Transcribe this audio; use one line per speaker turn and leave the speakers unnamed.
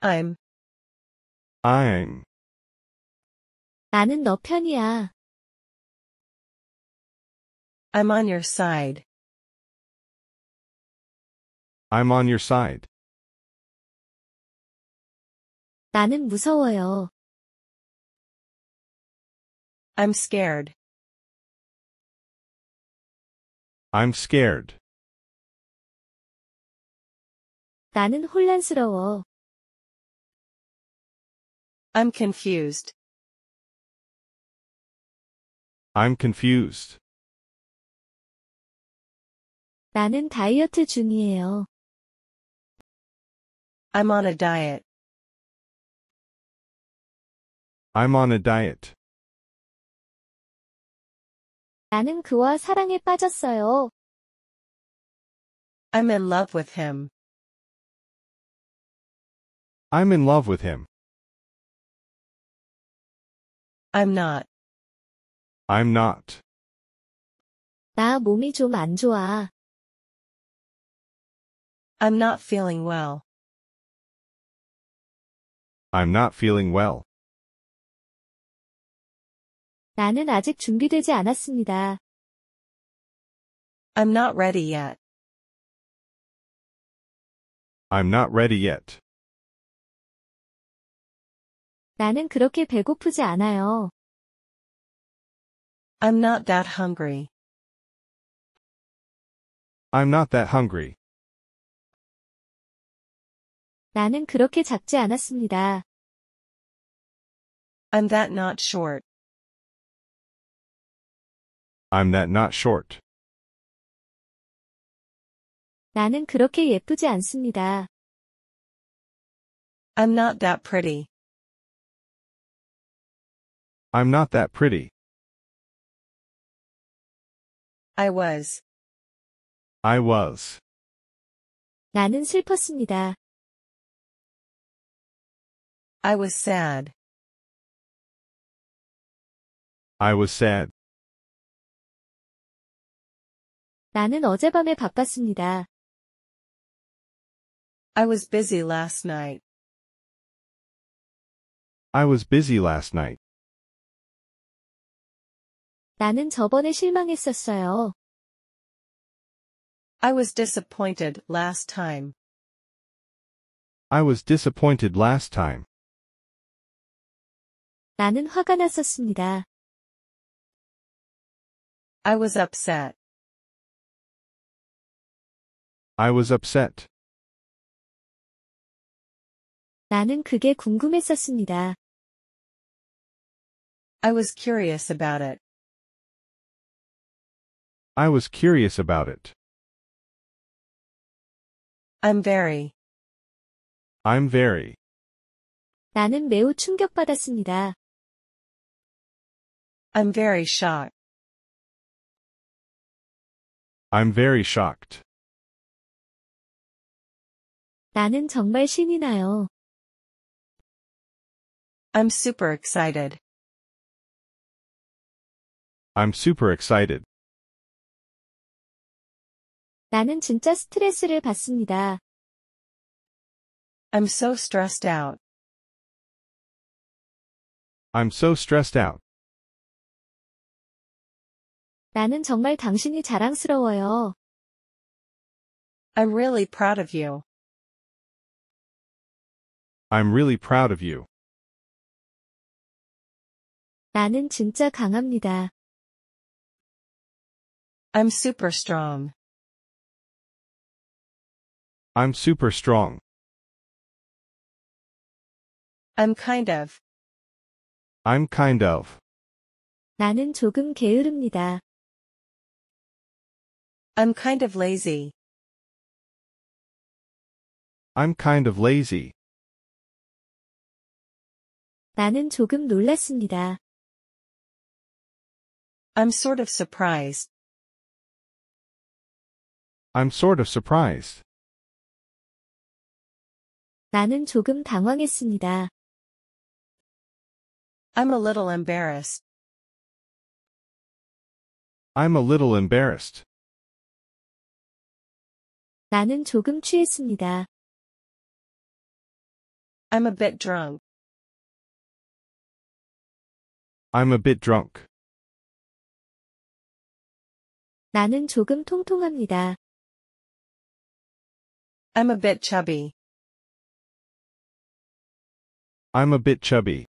I'm. I'm. 나는 너 편이야. I'm on your side. I'm on your side. 나는 무서워요. I'm scared. I'm scared. 나는 혼란스러워. I'm confused. I'm confused. 나는 다이어트 중이에요. I'm on a diet. I'm on a diet. 나는 그와 사랑에 빠졌어요. I'm in love with him. I'm in love with him. I'm not. I'm not. 나 몸이 좀 안 좋아. I'm not feeling well. I'm not feeling well. 나는 아직 준비되지 않았습니다. I'm not ready yet. I'm not ready yet. 나는 그렇게 배고프지 않아요. I'm not that hungry. I'm not that hungry. 나는 그렇게 작지 않았습니다. I'm that not short. I'm that not short. 나는 그렇게 예쁘지 않습니다. I'm not that pretty. I'm not that pretty. I was. I was. 나는 슬펐습니다. I was sad. I was sad. 나는 어젯밤에 바빴습니다. I was busy last night. I was busy last night. 나는 저번에 실망했었어요. I was disappointed last time. I was disappointed last time. 나는 화가 났었습니다. I was upset. I was upset. 나는 그게 궁금했었습니다. I was curious about it. I was curious about it. I'm very. I'm very. 나는 매우 충격받았습니다. I'm very shocked. I'm very shocked. 나는 정말 신이 나요. I'm super excited. I'm super excited. 나는 진짜 스트레스를 받습니다. I'm so stressed out. I'm so stressed out. 나는 정말 당신이 자랑스러워요. I'm really proud of you. I'm really proud of you. 나는 진짜 강합니다. I'm super strong. I'm super strong. I'm kind of. I'm kind of. 나는 조금 게으릅니다. I'm kind of lazy. I'm kind of lazy. 나는 조금 놀랐습니다. I'm sort of surprised. I'm sort of surprised. 나는 조금 당황했습니다. I'm a little embarrassed. I'm a little embarrassed. 나는 조금 취했습니다. I'm a bit drunk. I'm a bit drunk. 나는 조금 통통합니다. I'm a bit chubby. I'm a bit chubby.